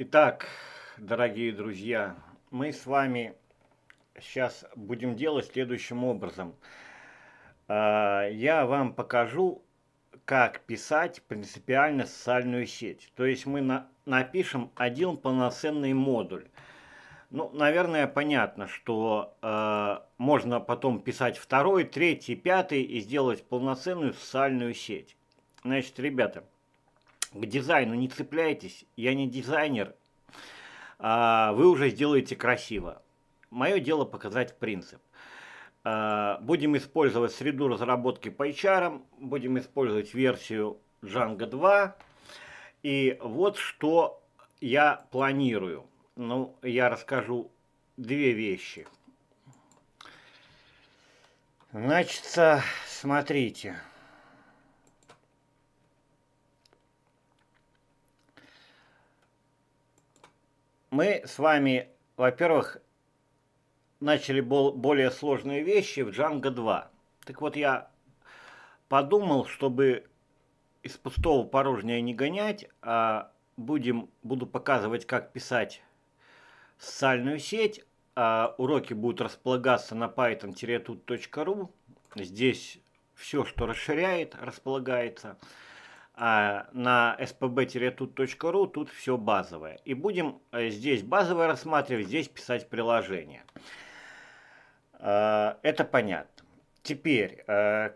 Итак, дорогие друзья, мы с вами сейчас будем делать следующим образом. А, я вам покажу, как писать принципиально социальную сеть. То есть мы на напишем один полноценный модуль. Ну, наверное, понятно, что э, можно потом писать второй, третий, пятый и сделать полноценную социальную сеть. Значит, ребята, э, к дизайну не цепляйтесь, я не дизайнер, а вы уже сделаете красиво. Мое дело показать принцип. А, будем использовать среду разработки по HR, будем использовать версию Django 2. И вот что я планирую. Ну, я расскажу две вещи. Значит, смотрите. мы с вами, во-первых, начали более сложные вещи в Django 2. Так вот, я подумал, чтобы из пустого порожня не гонять, а будем, буду показывать, как писать социальную сеть. А уроки будут располагаться на python-tut.ru. Здесь все, что расширяет, располагается а на spb-tut.ru тут все базовое. И будем э, здесь базовое рассматривать, здесь писать приложение. А, это понятно. Теперь, а,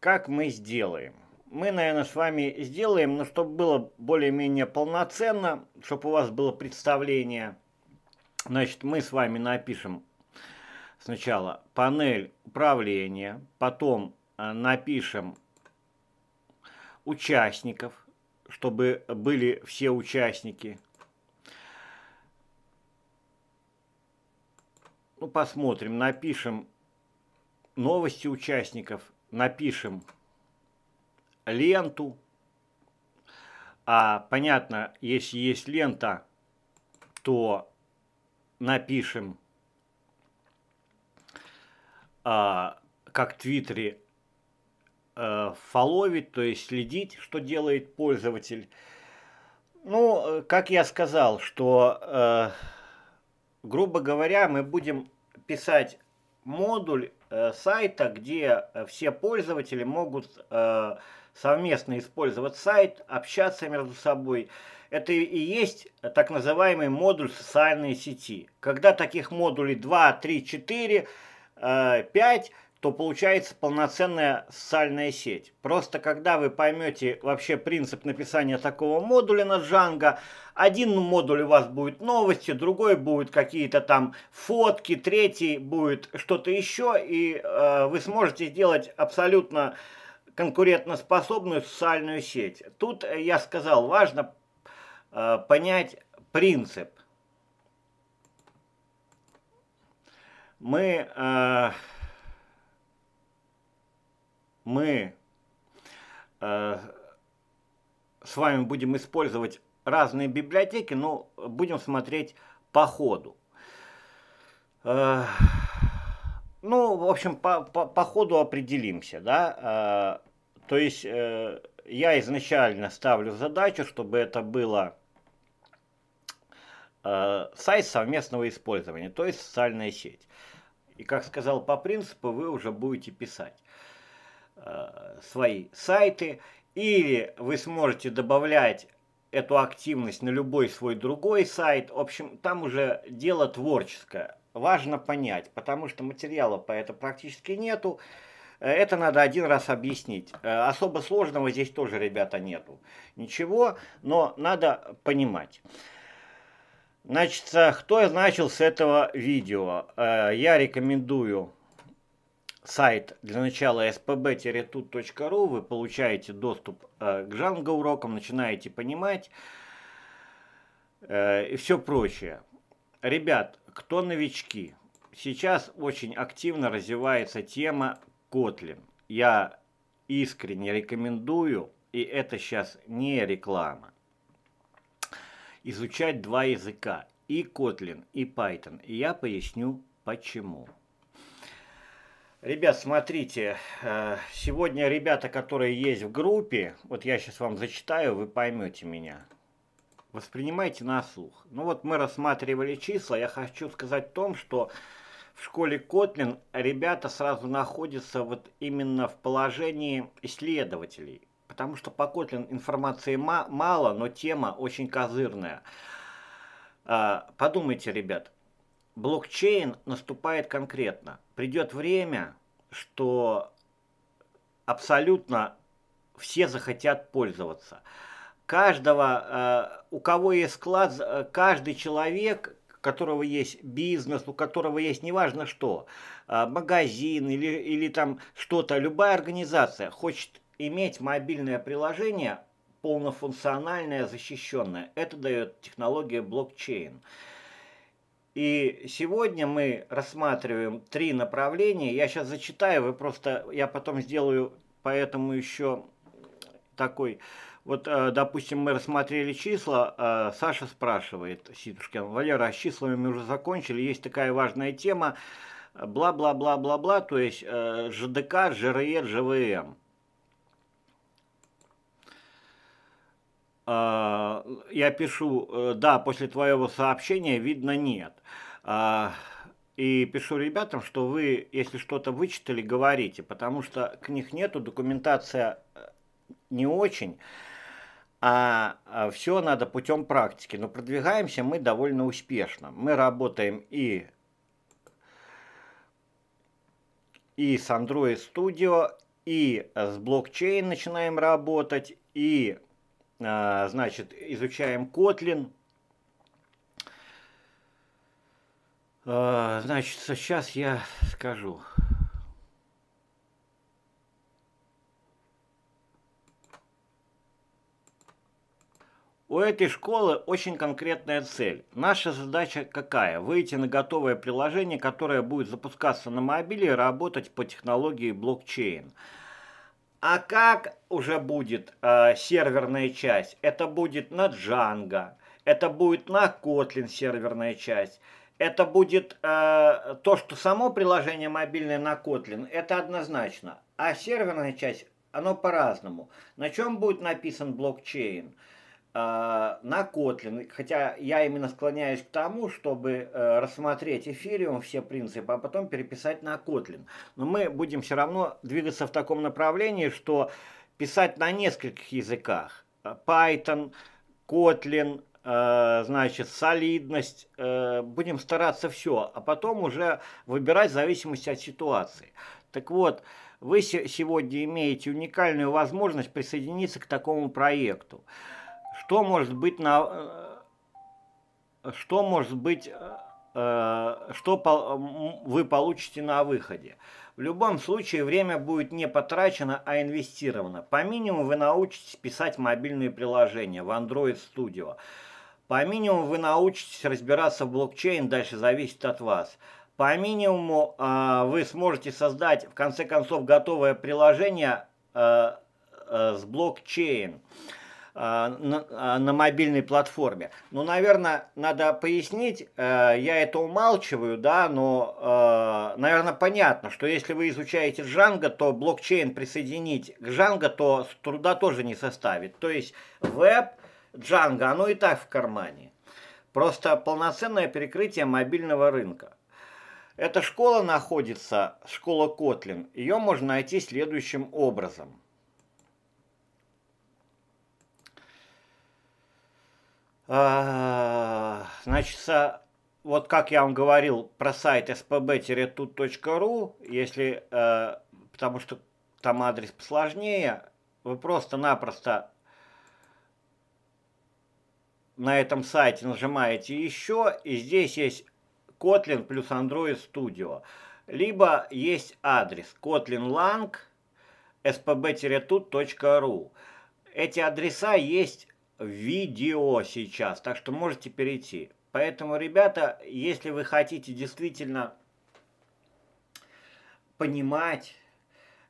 как мы сделаем? Мы, наверное, с вами сделаем, но чтобы было более-менее полноценно, чтобы у вас было представление, значит, мы с вами напишем сначала панель управления, потом э, напишем участников, чтобы были все участники. Ну, посмотрим, напишем новости участников, напишем ленту. А понятно, если есть лента, то напишем, а, как в Твиттере, Э, фоловить, то есть следить, что делает пользователь. Ну, э, как я сказал, что, э, грубо говоря, мы будем писать модуль сайта, где все пользователи могут совместно использовать сайт, общаться между собой. Это и есть так называемый модуль социальной сети. Когда таких модулей 2, 3, 4, 5, то получается полноценная социальная сеть. Просто когда вы поймете вообще принцип написания такого модуля на Django, один модуль у вас будет новости, другой будет какие-то там фотки, третий будет что-то еще, и э, вы сможете сделать абсолютно конкурентоспособную социальную сеть. Тут, э, я сказал, важно э, понять принцип. Мы... Э, мы э, с вами будем использовать разные библиотеки, но будем смотреть по ходу. Э, ну, в общем, по, по, по ходу определимся, да. Э, то есть э, я изначально ставлю задачу, чтобы это было э, сайт совместного использования, то есть социальная сеть. И как сказал по принципу, вы уже будете писать. Э, свои сайты, или вы сможете добавлять эту активность на любой свой другой сайт. В общем, там уже дело творческое. Важно понять, потому что материала по это практически нету. Э, это надо один раз объяснить. Э, особо сложного здесь тоже, ребята, нету. Ничего, но надо понимать. Значит, кто начал с этого видео? Я рекомендую сайт для начала spb-tut.ru, вы получаете доступ э, к Джанго урокам, начинаете понимать э, и все прочее. Ребят, кто новички, сейчас очень активно развивается тема Kotlin. Я искренне рекомендую, и это сейчас не реклама, изучать два языка, и Kotlin, и Python. И я поясню почему. Ребят, смотрите, э, сегодня ребята, которые есть в группе, вот я сейчас вам зачитаю, вы поймете меня. Воспринимайте на слух. Ну вот мы рассматривали числа, я хочу сказать о том, что в школе Котлин ребята сразу находятся вот именно в положении исследователей. Потому что по Котлин информации мало, но тема очень козырная. А, подумайте, ребят, блокчейн наступает конкретно. Придет время, что абсолютно все захотят пользоваться. Каждого, э, у кого есть склад, э, каждый человек, у которого есть бизнес, у которого есть неважно что, э, магазин или, или там что-то, любая организация хочет иметь мобильное приложение полнофункциональное, защищенное. Это дает технология блокчейн. И сегодня мы рассматриваем три направления. Я сейчас зачитаю, вы просто, я потом сделаю поэтому еще такой. Вот, э, допустим, мы рассмотрели числа, э, Саша спрашивает Сидушкин, Валера, а с числами мы уже закончили, есть такая важная тема, бла-бла-бла-бла-бла, то есть э, ЖДК, ЖРЕ, ЖВМ. Э, я пишу, э, да, после твоего сообщения видно нет. А, и пишу ребятам, что вы, если что-то вычитали, говорите, потому что к книг нету, документация э, не очень, а, а все надо путем практики. Но продвигаемся мы довольно успешно. Мы работаем и и с Android Studio, и с блокчейн начинаем работать, и а, значит, изучаем Kotlin. А, значит, сейчас я скажу. У этой школы очень конкретная цель. Наша задача какая? Выйти на готовое приложение, которое будет запускаться на мобиле и работать по технологии блокчейн. А как уже будет э, серверная часть? Это будет на Django, это будет на Kotlin серверная часть. Это будет э, то, что само приложение мобильное на Kotlin, это однозначно. А серверная часть, оно по-разному. На чем будет написан блокчейн? Э, а, на Kotlin, хотя я именно склоняюсь к тому, чтобы э, рассмотреть эфириум, все принципы, а потом переписать на Kotlin. Но мы будем все равно двигаться в таком направлении, что писать на нескольких языках. Э, Python, Kotlin, э, значит, солидность, будем стараться все, а потом уже выбирать в зависимости от ситуации. Так вот, вы сегодня имеете уникальную возможность присоединиться к такому проекту. Что может быть на... Э, что может быть... Э, что вы получите на выходе? В любом случае время будет не потрачено, а инвестировано. По минимуму вы научитесь писать мобильные приложения в Android Studio. По минимуму вы научитесь разбираться в блокчейн, дальше зависит от вас. По минимуму э, вы сможете создать, в конце концов, готовое приложение э, э, с блокчейн. Э, на, э, на мобильной платформе. Ну, наверное, надо пояснить, э, я это умалчиваю, да, но, наверное, понятно, что если вы изучаете Django, то блокчейн присоединить к Django, то труда тоже не составит. То есть веб, Django, оно и так в кармане. Просто полноценное перекрытие мобильного рынка. Эта школа находится, школа Kotlin, ее можно найти следующим образом – А, значит, вот как я вам говорил про сайт spb-tut.ru, если, э, потому что там адрес посложнее, вы просто-напросто на этом сайте нажимаете еще, и здесь есть Kotlin плюс Android Studio. Либо есть адрес kotlinlang spb-tut.ru. Эти адреса есть видео сейчас, так что можете перейти. Поэтому, ребята, если вы хотите действительно понимать,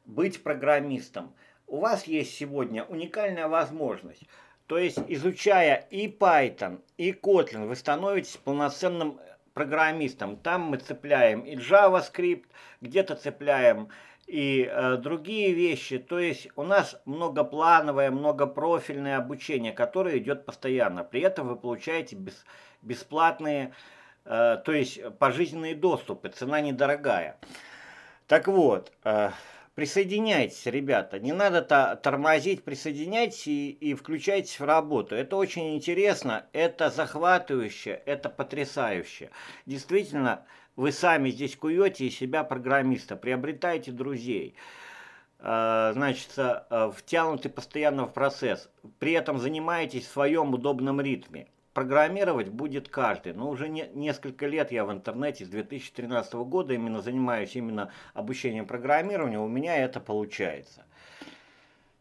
быть программистом, у вас есть сегодня уникальная возможность. То есть, изучая и Python, и Kotlin, вы становитесь полноценным программистом. Там мы цепляем и JavaScript, где-то цепляем и э, другие вещи. То есть у нас многоплановое, многопрофильное обучение, которое идет постоянно. При этом вы получаете без бесплатные, э, то есть пожизненные доступы, цена недорогая. Так вот, э, присоединяйтесь, ребята, не надо -то тормозить, присоединяйтесь и, и включайтесь в работу. Это очень интересно, это захватывающе, это потрясающе. Действительно, вы сами здесь куете и себя программиста, приобретаете друзей э, значит, э, втянуты постоянно в процесс, при этом занимаетесь в своем удобном ритме. Программировать будет каждый, но уже не, несколько лет я в интернете с 2013 года именно занимаюсь именно обучением программирования, у меня это получается.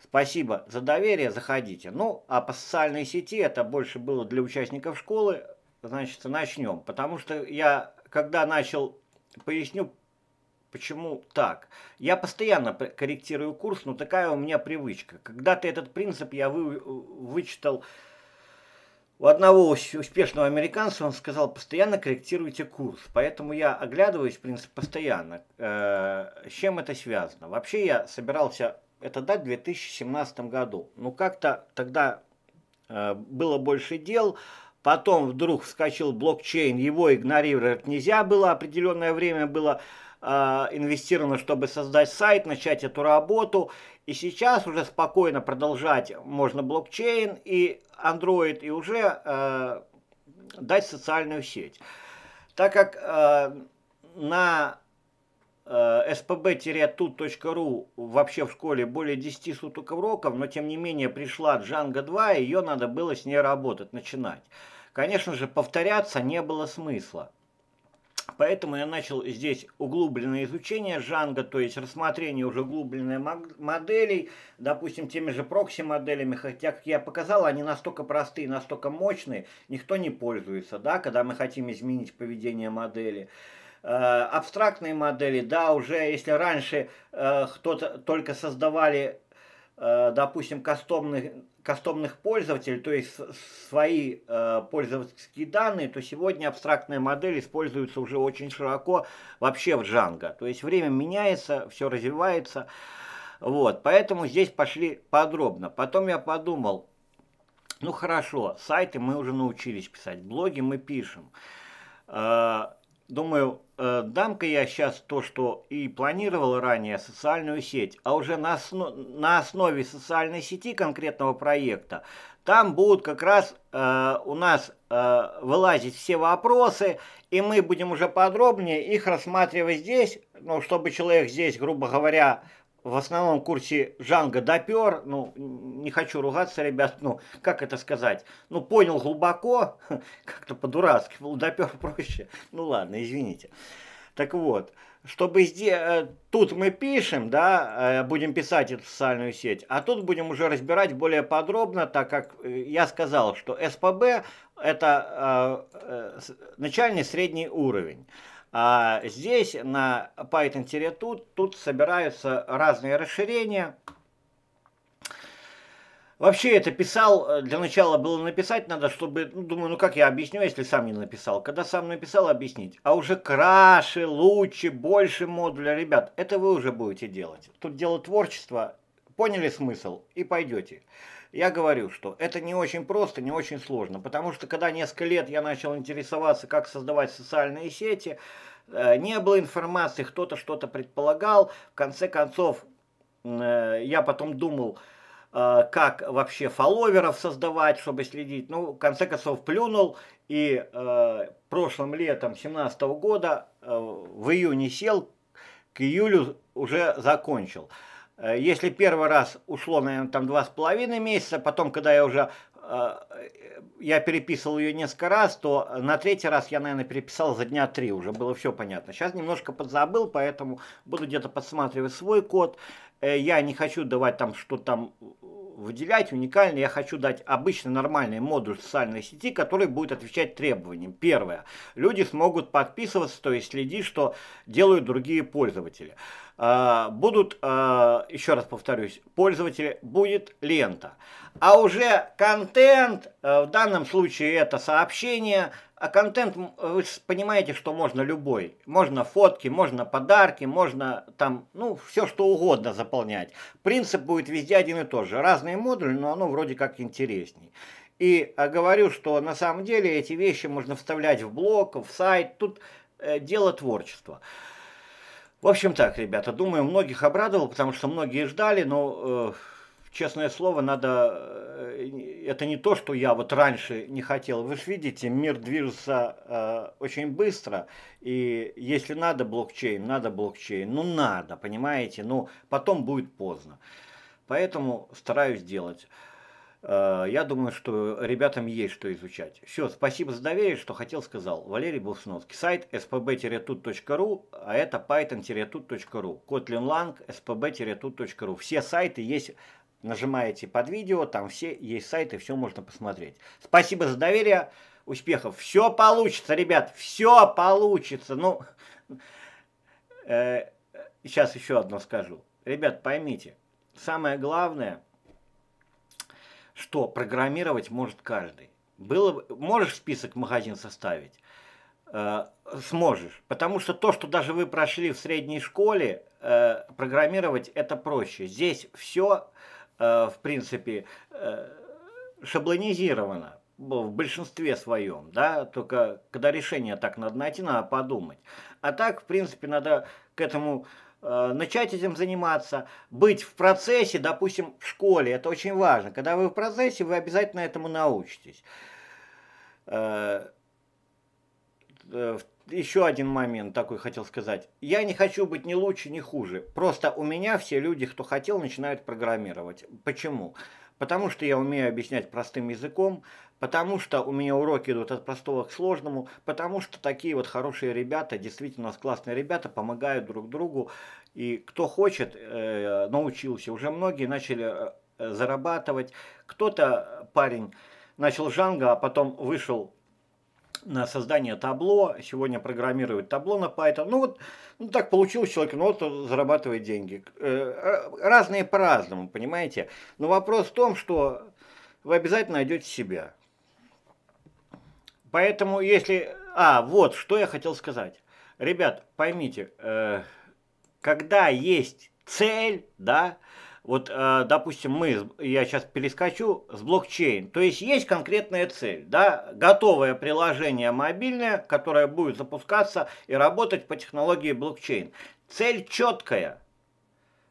Спасибо за доверие, заходите. Ну, а по социальной сети это больше было для участников школы, значит, начнем, потому что я когда начал, поясню, Почему так? Я постоянно корректирую курс, но такая у меня привычка. Когда-то этот принцип я вы, вычитал у одного успешного американца, он сказал, постоянно корректируйте курс. Поэтому я оглядываюсь, в принципе, постоянно. Э, с чем это связано? Вообще я собирался это дать в 2017 году. но ну, как-то тогда э, было больше дел, э, потом вдруг вскочил блокчейн, его игнорировать нельзя было, определенное время было э, инвестировано, чтобы создать сайт, начать эту работу, и сейчас уже спокойно продолжать можно блокчейн и Android, и уже э, дать социальную сеть. Так как э, на Э, spb-tut.ru вообще в школе более 10 суток уроков, но тем не менее пришла Джанга 2, и ее надо было с ней работать, начинать. Конечно же, повторяться не было смысла. Поэтому я начал здесь углубленное изучение Джанга, то есть рассмотрение уже углубленной моделей, допустим, теми же прокси-моделями, хотя, как я показал, они настолько простые, настолько мощные, никто не пользуется, да, когда мы хотим изменить поведение модели. Э, абстрактные модели, да, уже если раньше э, кто-то только создавали, э, допустим, кастомных, кастомных пользователей, то есть свои пользовательские данные, то сегодня абстрактная модель используется уже очень широко вообще в Django. То есть время меняется, все развивается. Вот, поэтому здесь пошли подробно. Потом я подумал, ну хорошо, сайты мы уже научились писать, блоги мы пишем. Думаю, э, дам-ка я сейчас то, что и планировал ранее, социальную сеть, а уже на, осно на основе социальной сети конкретного проекта, там будут как раз э, у нас э, вылазить все вопросы, и мы будем уже подробнее их рассматривать здесь, ну, чтобы человек здесь, грубо говоря, в основном курсе Жанга допер, ну, не хочу ругаться, ребят, ну, как это сказать, ну, понял глубоко, как-то по-дурацки, допер проще, ну, ладно, извините. Так вот, чтобы здесь, э, тут мы пишем, да, э, будем писать эту социальную сеть, а тут будем уже разбирать более подробно, так как э, я сказал, что СПБ – это начальный средний уровень. А здесь на Python тут, тут собираются разные расширения. Вообще это писал, э, для начала было написать надо, чтобы, ну, думаю, ну как я объясню, если сам не написал. Когда сам написал, объяснить. А уже краше, лучше, больше модуля, ребят, это вы уже будете делать. Тут дело творчества, поняли смысл и пойдете я говорю, что это не очень просто, не очень сложно, потому что когда несколько лет я начал интересоваться, как создавать социальные сети, э, не было информации, кто-то что-то предполагал, в конце концов э, я потом думал, э, как вообще фолловеров создавать, чтобы следить. Ну, в конце концов, плюнул и прошлым летом 2017 года в июне сел, к июлю уже закончил. Э, если первый раз ушло, наверное, там два с половиной месяца, потом, когда я уже э, я переписывал ее несколько раз, то на третий раз я, наверное, переписал за дня три, уже было все понятно. Сейчас немножко подзабыл, поэтому буду где-то подсматривать свой код. Э, я не хочу давать там, что там выделять уникальный, я хочу дать обычный нормальный модуль социальной сети, который будет отвечать требованиям. Первое. Люди смогут подписываться, то есть следить, что делают другие пользователи. А, будут, а, еще раз повторюсь, пользователи, будет лента. А уже контент, э, в данном случае это сообщение, а контент, вы понимаете, что можно любой. Можно фотки, можно подарки, можно там, ну, все что угодно заполнять. Принцип будет везде один и тот же. Разные модули, но оно вроде как интересней. И а, говорю, что на самом деле эти вещи можно вставлять в блог, в сайт. Тут э, дело творчества. В общем так, ребята, думаю, многих обрадовал, потому что многие ждали, но, э, честное слово, надо... Э, это не то, что я вот раньше не хотел. Вы же видите, мир движется э, очень быстро, и если надо блокчейн, надо блокчейн, ну надо, понимаете, ну потом будет поздно. Поэтому стараюсь делать. Э, я думаю, что ребятам есть что изучать. Все, спасибо за доверие, что хотел, сказал. Валерий Булсновский. Сайт spb-tut.ru, а это python-tut.ru. Kotlin Lang, spb-tut.ru. Все сайты есть, нажимаете под видео, там все есть сайты, все можно посмотреть. Спасибо за доверие, успехов. Все получится, ребят, все получится. Ну, э, сейчас еще одно скажу. Ребят, поймите, самое главное – что программировать может каждый. Было, можешь список магазин составить? Э, сможешь. Потому что то, что даже вы прошли в средней школе, э, программировать это проще. Здесь все, э, в принципе, э, шаблонизировано в большинстве своем, да, только когда решение так надо найти, надо подумать. А так, в принципе, надо к этому Э, начать этим заниматься, быть в процессе, допустим, в школе, это очень важно. Когда вы в процессе, вы обязательно этому научитесь. Э, э, еще один момент такой хотел сказать. Я не хочу быть ни лучше, ни хуже. Просто у меня все люди, кто хотел, начинают программировать. Почему? Почему? потому что я умею объяснять простым языком, потому что у меня уроки идут от простого к сложному, потому что такие вот хорошие ребята, действительно у нас классные ребята, помогают друг другу, и кто хочет, э, научился. Уже многие начали э, зарабатывать, кто-то э, парень начал жанга, а потом вышел на создание табло, сегодня программировать табло на Python. Ну вот ну, так получилось человек, ну вот зарабатывает деньги. Э, э, разные по-разному, понимаете? Но вопрос в том, что вы обязательно найдете себя. Поэтому если... А, вот, что я хотел сказать. Ребят, поймите, э, когда есть цель, да, вот, э, допустим, мы, я сейчас перескочу, с блокчейн. То есть есть конкретная цель, да, готовое приложение мобильное, которое будет запускаться и работать по технологии блокчейн. Цель четкая.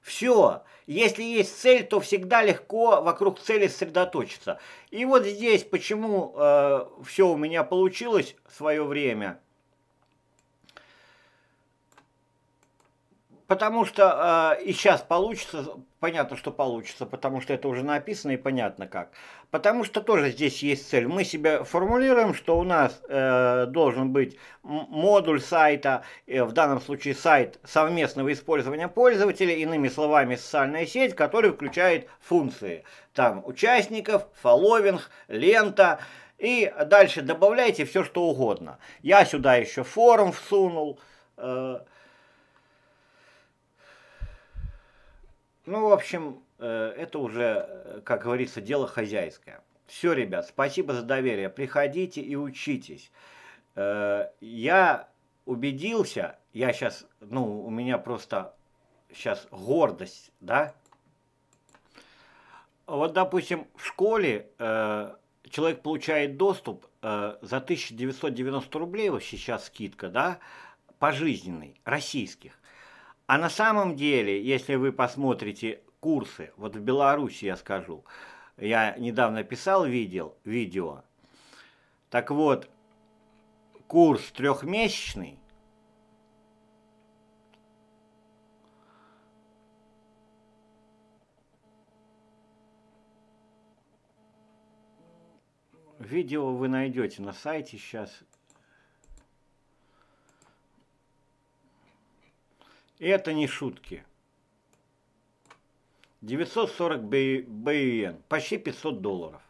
Все. Если есть цель, то всегда легко вокруг цели сосредоточиться. И вот здесь, почему э, все у меня получилось в свое время, Потому что э, и сейчас получится, понятно, что получится, потому что это уже написано и понятно как. Потому что тоже здесь есть цель. Мы себя формулируем, что у нас э, должен быть модуль сайта, э, в данном случае сайт совместного использования пользователя, иными словами, социальная сеть, которая включает функции. Там участников, фолловинг, лента. И дальше добавляйте все, что угодно. Я сюда еще форум всунул. Э, Ну, в общем, э, это уже, э, как говорится, дело хозяйское. Все, ребят, спасибо за доверие. Приходите и учитесь. Э, я убедился, я сейчас, ну, у меня просто сейчас гордость, да? Вот, допустим, в школе человек получает доступ за 1990 рублей, вот сейчас скидка, да, пожизненный, российских. А на самом деле, если вы посмотрите курсы, вот в Беларуси я скажу, я недавно писал видел, видео, так вот, курс трехмесячный, Видео вы найдете на сайте сейчас, И это не шутки. 940 бен, почти 500 долларов.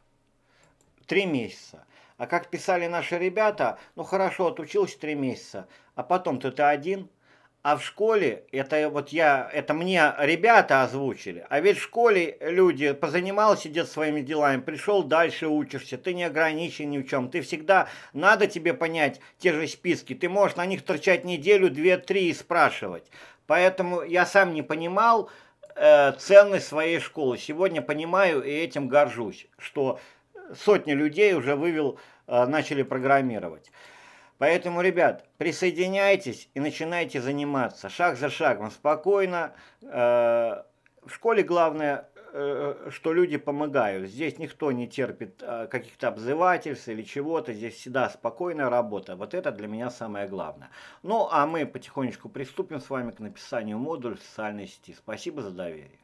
Три месяца. А как писали наши ребята, ну хорошо, отучился три месяца, а потом ты-то один – а в школе, это вот я, это мне ребята озвучили, а ведь в школе люди позанимался где своими делами, пришел дальше учишься, ты не ограничен ни в чем, ты всегда, надо тебе понять те же списки, ты можешь на них торчать неделю, две, три и спрашивать. Поэтому я сам не понимал э, ценность своей школы, сегодня понимаю и этим горжусь, что сотни людей уже вывел, э, начали программировать. Поэтому, ребят, присоединяйтесь и начинайте заниматься шаг за шагом, спокойно. Э, в школе главное, э, что люди помогают. Здесь никто не терпит э, каких-то обзывательств или чего-то. Здесь всегда спокойная работа. Вот это для меня самое главное. Ну, а мы потихонечку приступим с вами к написанию модуля в социальной сети. Спасибо за доверие.